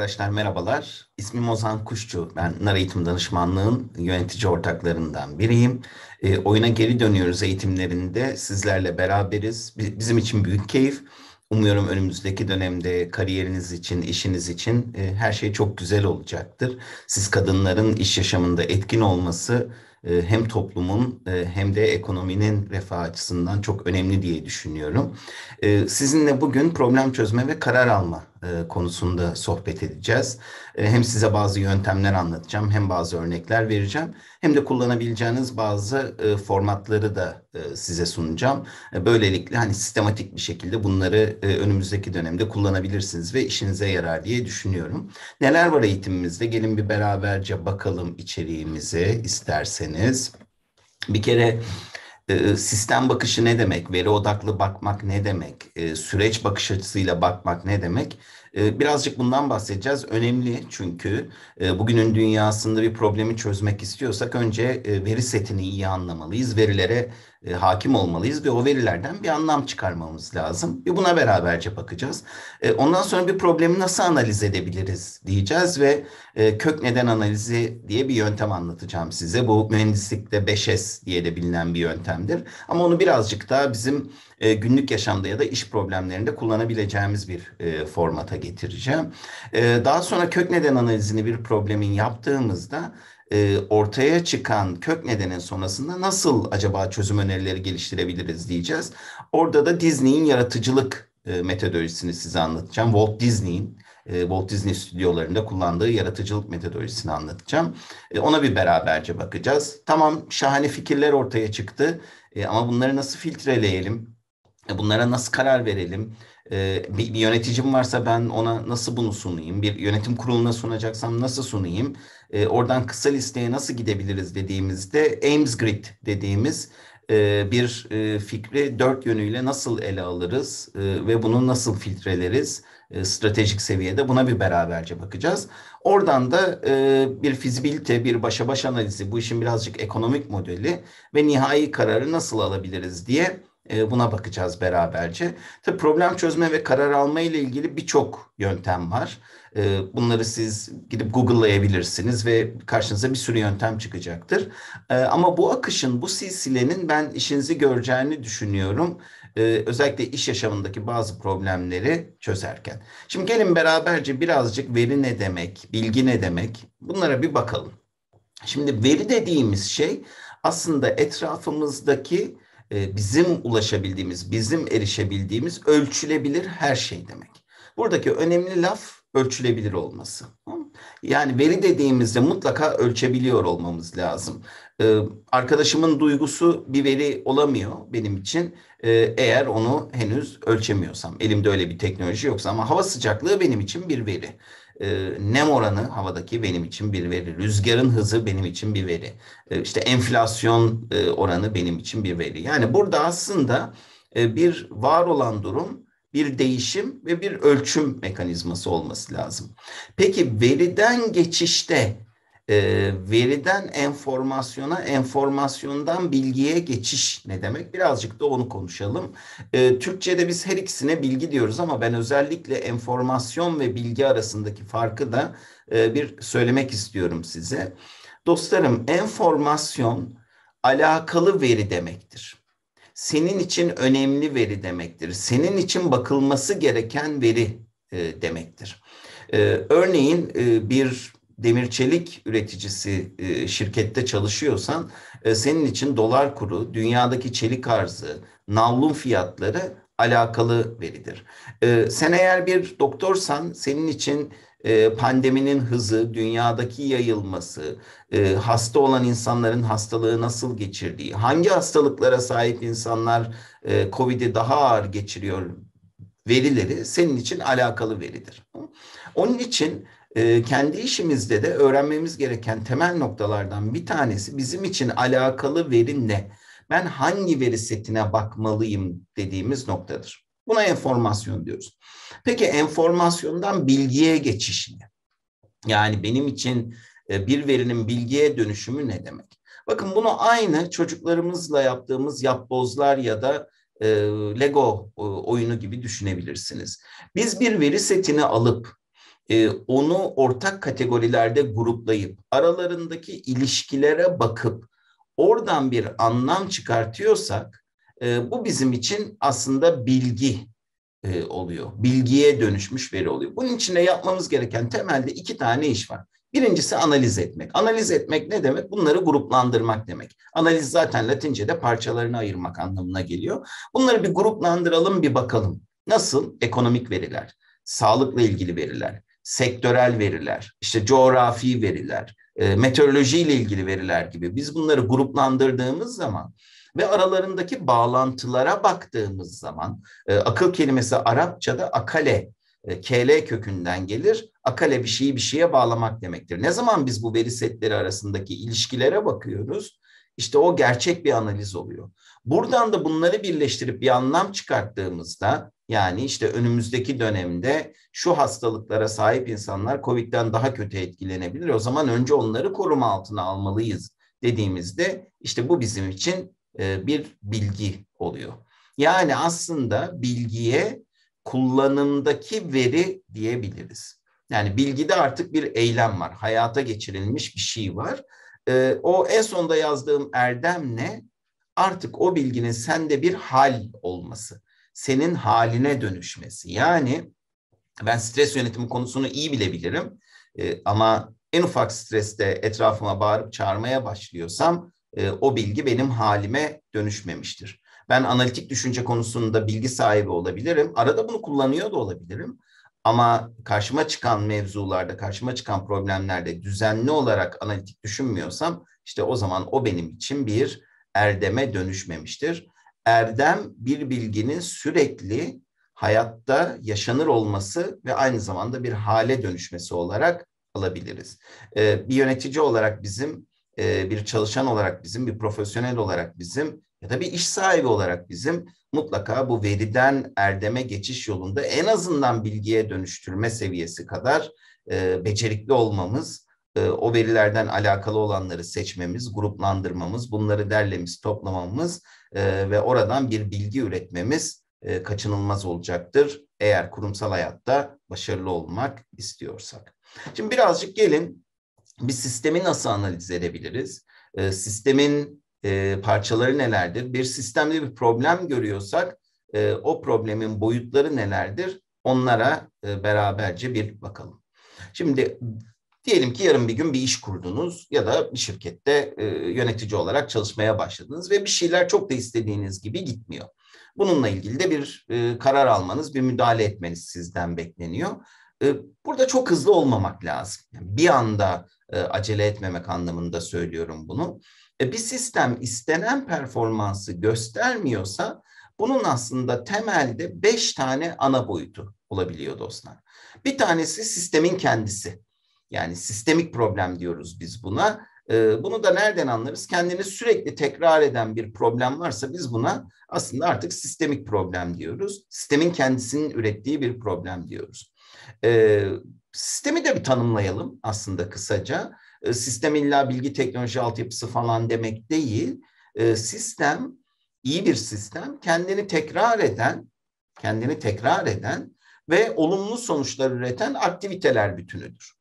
arkadaşlar merhabalar. İsmim Ozan Kuşçu. Ben Nar Eğitim Danışmanlığı'nın yönetici ortaklarından biriyim. E, oyuna geri dönüyoruz eğitimlerinde. Sizlerle beraberiz. Bizim için büyük keyif. Umuyorum önümüzdeki dönemde kariyeriniz için, işiniz için e, her şey çok güzel olacaktır. Siz kadınların iş yaşamında etkin olması e, hem toplumun e, hem de ekonominin refah açısından çok önemli diye düşünüyorum. E, sizinle bugün problem çözme ve karar alma e, konusunda sohbet edeceğiz. E, hem size bazı yöntemler anlatacağım, hem bazı örnekler vereceğim, hem de kullanabileceğiniz bazı e, formatları da size sunacağım. böylelikle hani sistematik bir şekilde bunları önümüzdeki dönemde kullanabilirsiniz ve işinize yarar diye düşünüyorum. Neler var eğitimimizde? Gelin bir beraberce bakalım içeriğimizi isterseniz. Bir kere ee, sistem bakışı ne demek, veri odaklı bakmak ne demek, ee, süreç bakış açısıyla bakmak ne demek? Ee, birazcık bundan bahsedeceğiz. Önemli çünkü e, bugünün dünyasında bir problemi çözmek istiyorsak önce e, veri setini iyi anlamalıyız, verilere e, hakim olmalıyız ve o verilerden bir anlam çıkarmamız lazım. Ve buna beraberce bakacağız. E, ondan sonra bir problemi nasıl analiz edebiliriz diyeceğiz ve e, kök neden analizi diye bir yöntem anlatacağım size. Bu mühendislikte 5S diye de bilinen bir yöntemdir. Ama onu birazcık daha bizim e, günlük yaşamda ya da iş problemlerinde kullanabileceğimiz bir e, formata getireceğim. E, daha sonra kök neden analizini bir problemin yaptığımızda e, ortaya çıkan kök nedenin sonrasında nasıl acaba çözüm önerileri geliştirebiliriz diyeceğiz. Orada da Disney'in yaratıcılık e, metodolojisini size anlatacağım. Walt Disney'in e, Walt Disney stüdyolarında kullandığı yaratıcılık metodolojisini anlatacağım. E, ona bir beraberce bakacağız. Tamam şahane fikirler ortaya çıktı e, ama bunları nasıl filtreleyelim? E, bunlara nasıl karar verelim? Ee, bir, bir yöneticim varsa ben ona nasıl bunu sunayım? Bir yönetim kuruluna sunacaksam nasıl sunayım? E, oradan kısa listeye nasıl gidebiliriz dediğimizde Ames Grid dediğimiz e, bir e, fikri dört yönüyle nasıl ele alırız e, ve bunu nasıl filtreleriz? E, stratejik seviyede buna bir beraberce bakacağız. Oradan da e, bir fizibilite, bir başa baş analizi, bu işin birazcık ekonomik modeli ve nihai kararı nasıl alabiliriz diye ee, buna bakacağız beraberce. Tabii problem çözme ve karar alma ile ilgili birçok yöntem var. Ee, bunları siz gidip Google'layabilirsiniz ve karşınıza bir sürü yöntem çıkacaktır. Ee, ama bu akışın, bu silsilenin ben işinizi göreceğini düşünüyorum. özellikle iş yaşamındaki bazı problemleri çözerken. Şimdi gelin beraberce birazcık veri ne demek, bilgi ne demek bunlara bir bakalım. Şimdi veri dediğimiz şey aslında etrafımızdaki e, bizim ulaşabildiğimiz, bizim erişebildiğimiz ölçülebilir her şey demek. Buradaki önemli laf ölçülebilir olması. Yani veri dediğimizde mutlaka ölçebiliyor olmamız lazım. E, arkadaşımın duygusu bir veri olamıyor benim için e, eğer onu henüz ölçemiyorsam. Elimde öyle bir teknoloji yoksa ama hava sıcaklığı benim için bir veri. Ee, nem oranı havadaki benim için bir veri. Rüzgarın hızı benim için bir veri. E, işte enflasyon e, oranı benim için bir veri. Yani burada aslında e, bir var olan durum bir değişim ve bir ölçüm mekanizması olması lazım. Peki veriden geçişte e, veriden enformasyona, enformasyondan bilgiye geçiş ne demek? Birazcık da onu konuşalım. E, Türkçe'de biz her ikisine bilgi diyoruz ama ben özellikle enformasyon ve bilgi arasındaki farkı da e, bir söylemek istiyorum size. Dostlarım, enformasyon alakalı veri demektir. Senin için önemli veri demektir. Senin için bakılması gereken veri e, demektir. E, örneğin e, bir demir çelik üreticisi e, şirkette çalışıyorsan e, senin için dolar kuru, dünyadaki çelik arzı, navlun fiyatları alakalı veridir. E, sen eğer bir doktorsan senin için pandeminin hızı, dünyadaki yayılması, hasta olan insanların hastalığı nasıl geçirdiği, hangi hastalıklara sahip insanlar COVID'i daha ağır geçiriyor verileri senin için alakalı veridir. Onun için ee, kendi işimizde de öğrenmemiz gereken temel noktalardan bir tanesi bizim için alakalı veri ne? Ben hangi veri setine bakmalıyım dediğimiz noktadır. Buna enformasyon diyoruz. Peki enformasyondan bilgiye geçiş ne? Yani benim için e, bir verinin bilgiye dönüşümü ne demek? Bakın bunu aynı çocuklarımızla yaptığımız yapbozlar ya da e, Lego e, oyunu gibi düşünebilirsiniz. Biz bir veri setini alıp ee, onu ortak kategorilerde gruplayıp aralarındaki ilişkilere bakıp oradan bir anlam çıkartıyorsak e, bu bizim için aslında bilgi e, oluyor. Bilgiye dönüşmüş veri oluyor. Bunun için de yapmamız gereken temelde iki tane iş var. Birincisi analiz etmek. Analiz etmek ne demek? Bunları gruplandırmak demek. Analiz zaten Latince'de parçalarını ayırmak anlamına geliyor. Bunları bir gruplandıralım, bir bakalım. Nasıl? Ekonomik veriler, sağlıkla ilgili veriler, sektörel veriler, işte coğrafi veriler, e, meteorolojiyle ilgili veriler gibi biz bunları gruplandırdığımız zaman ve aralarındaki bağlantılara baktığımız zaman e, akıl kelimesi Arapçada akale e, KL kökünden gelir. Akale bir şeyi bir şeye bağlamak demektir. Ne zaman biz bu veri setleri arasındaki ilişkilere bakıyoruz? işte o gerçek bir analiz oluyor. Buradan da bunları birleştirip bir anlam çıkarttığımızda yani işte önümüzdeki dönemde şu hastalıklara sahip insanlar COVID'den daha kötü etkilenebilir. O zaman önce onları koruma altına almalıyız dediğimizde işte bu bizim için e, bir bilgi oluyor. Yani aslında bilgiye kullanımdaki veri diyebiliriz. Yani bilgide artık bir eylem var, hayata geçirilmiş bir şey var. E, o en sonda yazdığım erdem ne? artık o bilginin sende bir hal olması, senin haline dönüşmesi. Yani ben stres yönetimi konusunu iyi bilebilirim e, ama en ufak streste etrafıma bağırıp çağırmaya başlıyorsam e, o bilgi benim halime dönüşmemiştir. Ben analitik düşünce konusunda bilgi sahibi olabilirim. Arada bunu kullanıyor da olabilirim. Ama karşıma çıkan mevzularda, karşıma çıkan problemlerde düzenli olarak analitik düşünmüyorsam işte o zaman o benim için bir erdeme dönüşmemiştir. Erdem bir bilginin sürekli hayatta yaşanır olması ve aynı zamanda bir hale dönüşmesi olarak alabiliriz. Ee, bir yönetici olarak bizim, e, bir çalışan olarak bizim, bir profesyonel olarak bizim ya da bir iş sahibi olarak bizim mutlaka bu veriden erdeme geçiş yolunda en azından bilgiye dönüştürme seviyesi kadar e, becerikli olmamız e, o verilerden alakalı olanları seçmemiz, gruplandırmamız, bunları derlemiz, toplamamız e, ve oradan bir bilgi üretmemiz e, kaçınılmaz olacaktır eğer kurumsal hayatta başarılı olmak istiyorsak. Şimdi birazcık gelin bir sistemi nasıl analiz edebiliriz? Sistemin parçaları nelerdir? Bir sistemde bir problem görüyorsak o problemin boyutları nelerdir? Onlara beraberce bir bakalım. Şimdi Diyelim ki yarın bir gün bir iş kurdunuz ya da bir şirkette e, yönetici olarak çalışmaya başladınız ve bir şeyler çok da istediğiniz gibi gitmiyor. Bununla ilgili de bir e, karar almanız, bir müdahale etmeniz sizden bekleniyor. E, burada çok hızlı olmamak lazım. Yani bir anda e, acele etmemek anlamında söylüyorum bunu. E, bir sistem istenen performansı göstermiyorsa bunun aslında temelde beş tane ana boyutu olabiliyor dostlar. Bir tanesi sistemin kendisi. Yani sistemik problem diyoruz biz buna. Ee, bunu da nereden anlarız? Kendini sürekli tekrar eden bir problem varsa biz buna aslında artık sistemik problem diyoruz. Sistemin kendisinin ürettiği bir problem diyoruz. Ee, sistemi de bir tanımlayalım aslında kısaca. Ee, sistem illa bilgi teknoloji altyapısı falan demek değil. Sistem, iyi bir sistem kendini tekrar eden, kendini tekrar eden ve olumlu sonuçlar üreten aktiviteler bütünüdür.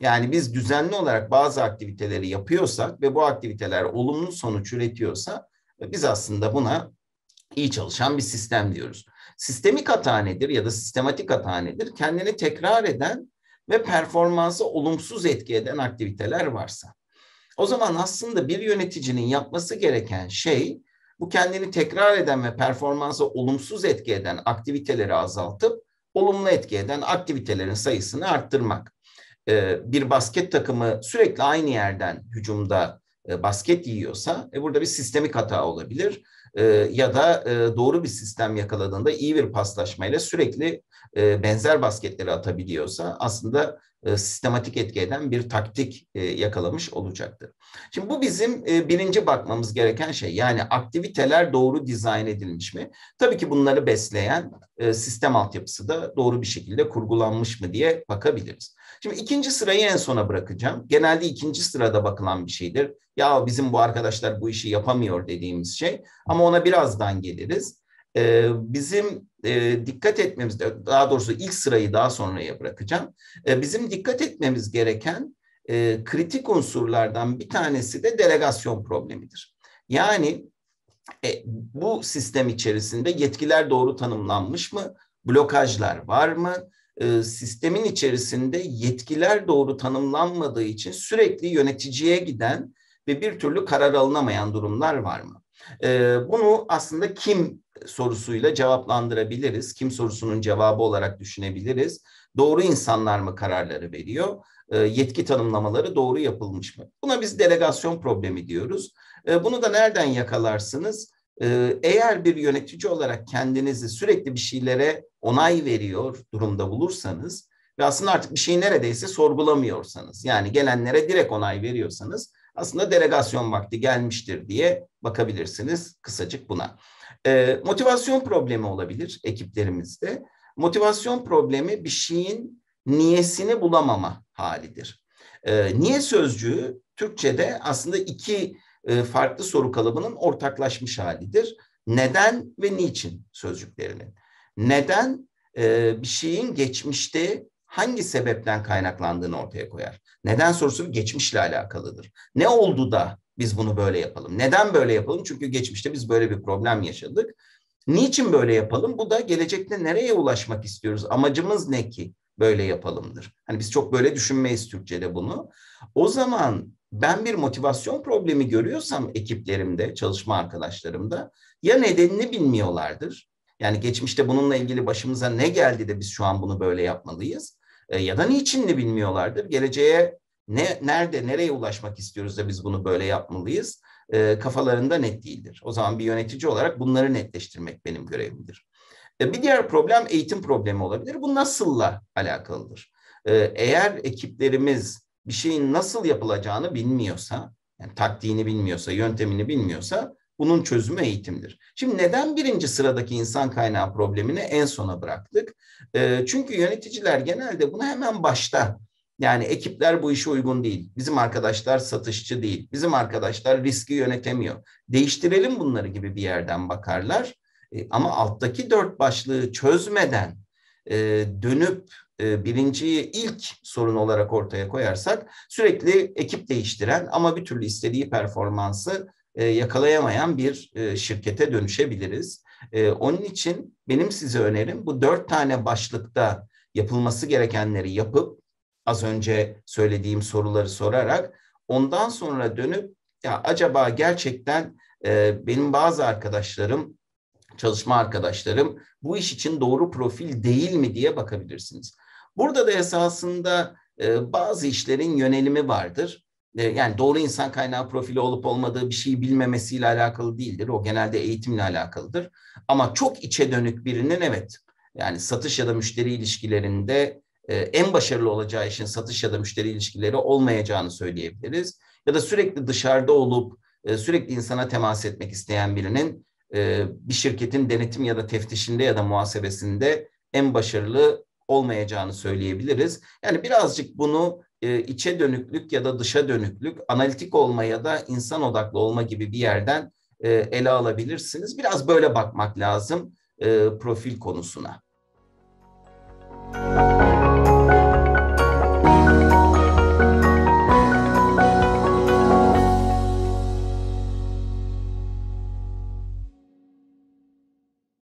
Yani biz düzenli olarak bazı aktiviteleri yapıyorsak ve bu aktiviteler olumlu sonuç üretiyorsa e, biz aslında buna iyi çalışan bir sistem diyoruz. Sistemik hata nedir ya da sistematik hata nedir? Kendini tekrar eden ve performansı olumsuz etki eden aktiviteler varsa. O zaman aslında bir yöneticinin yapması gereken şey bu kendini tekrar eden ve performansı olumsuz etki eden aktiviteleri azaltıp olumlu etki eden aktivitelerin sayısını arttırmak. E, bir basket takımı sürekli aynı yerden hücumda e, basket yiyorsa e, burada bir sistemik hata olabilir. E, ya da e, doğru bir sistem yakaladığında iyi bir paslaşmayla sürekli e, benzer basketleri atabiliyorsa aslında e, sistematik etki eden bir taktik e, yakalamış olacaktır. Şimdi bu bizim e, birinci bakmamız gereken şey. Yani aktiviteler doğru dizayn edilmiş mi? Tabii ki bunları besleyen sistem altyapısı da doğru bir şekilde kurgulanmış mı diye bakabiliriz. Şimdi ikinci sırayı en sona bırakacağım. Genelde ikinci sırada bakılan bir şeydir. Ya bizim bu arkadaşlar bu işi yapamıyor dediğimiz şey. Ama ona birazdan geliriz e, bizim e, dikkat etmemiz, daha doğrusu ilk sırayı daha sonraya bırakacağım. E, bizim dikkat etmemiz gereken e, kritik unsurlardan bir tanesi de delegasyon problemidir. Yani e, bu sistem içerisinde yetkiler doğru tanımlanmış mı? Blokajlar var mı? E, sistemin içerisinde yetkiler doğru tanımlanmadığı için sürekli yöneticiye giden ve bir türlü karar alınamayan durumlar var mı? E, bunu aslında kim sorusuyla cevaplandırabiliriz. Kim sorusunun cevabı olarak düşünebiliriz. Doğru insanlar mı kararları veriyor? Ee, yetki tanımlamaları doğru yapılmış mı? Buna biz delegasyon problemi diyoruz. Ee, bunu da nereden yakalarsınız? Ee, eğer bir yönetici olarak kendinizi sürekli bir şeylere onay veriyor durumda bulursanız ve aslında artık bir şeyi neredeyse sorgulamıyorsanız yani gelenlere direkt onay veriyorsanız aslında delegasyon vakti gelmiştir diye bakabilirsiniz kısacık buna. E, motivasyon problemi olabilir ekiplerimizde. Motivasyon problemi bir şeyin niyesini bulamama halidir. E, niye sözcüğü Türkçe'de aslında iki e, farklı soru kalıbının ortaklaşmış halidir. Neden ve niçin sözcüklerinin. Neden e, bir şeyin geçmişte hangi sebepten kaynaklandığını ortaya koyar. Neden sorusu geçmişle alakalıdır. Ne oldu da biz bunu böyle yapalım? Neden böyle yapalım? Çünkü geçmişte biz böyle bir problem yaşadık. Niçin böyle yapalım? Bu da gelecekte nereye ulaşmak istiyoruz? Amacımız ne ki böyle yapalımdır? Hani biz çok böyle düşünmeyiz Türkçe'de bunu. O zaman ben bir motivasyon problemi görüyorsam ekiplerimde, çalışma arkadaşlarımda ya nedenini bilmiyorlardır. Yani geçmişte bununla ilgili başımıza ne geldi de biz şu an bunu böyle yapmalıyız e, ya da niçin de bilmiyorlardır. Geleceğe ne nerede nereye ulaşmak istiyoruz da biz bunu böyle yapmalıyız e, kafalarında net değildir. O zaman bir yönetici olarak bunları netleştirmek benim görevimdir. E, bir diğer problem eğitim problemi olabilir. Bu nasılla alakalıdır. E, eğer ekiplerimiz bir şeyin nasıl yapılacağını bilmiyorsa, yani taktiğini bilmiyorsa, yöntemini bilmiyorsa bunun çözümü eğitimdir. Şimdi neden birinci sıradaki insan kaynağı problemini en sona bıraktık? Ee, çünkü yöneticiler genelde bunu hemen başta yani ekipler bu işe uygun değil. Bizim arkadaşlar satışçı değil. Bizim arkadaşlar riski yönetemiyor. Değiştirelim bunları gibi bir yerden bakarlar. Ee, ama alttaki dört başlığı çözmeden e, dönüp e, birinciyi ilk sorun olarak ortaya koyarsak sürekli ekip değiştiren ama bir türlü istediği performansı e, yakalayamayan bir e, şirkete dönüşebiliriz. E, onun için benim size önerim bu dört tane başlıkta yapılması gerekenleri yapıp az önce söylediğim soruları sorarak ondan sonra dönüp ya acaba gerçekten benim bazı arkadaşlarım çalışma arkadaşlarım bu iş için doğru profil değil mi diye bakabilirsiniz. Burada da esasında bazı işlerin yönelimi vardır. E, yani doğru insan kaynağı profili olup olmadığı bir şeyi bilmemesiyle alakalı değildir. O genelde eğitimle alakalıdır. Ama çok içe dönük birinin evet yani satış ya da müşteri ilişkilerinde e, en başarılı olacağı için satış ya da müşteri ilişkileri olmayacağını söyleyebiliriz. Ya da sürekli dışarıda olup e, sürekli insana temas etmek isteyen birinin bir şirketin denetim ya da teftişinde ya da muhasebesinde en başarılı olmayacağını söyleyebiliriz. Yani birazcık bunu e, içe dönüklük ya da dışa dönüklük, analitik olma ya da insan odaklı olma gibi bir yerden e, ele alabilirsiniz. Biraz böyle bakmak lazım e, profil konusuna. Müzik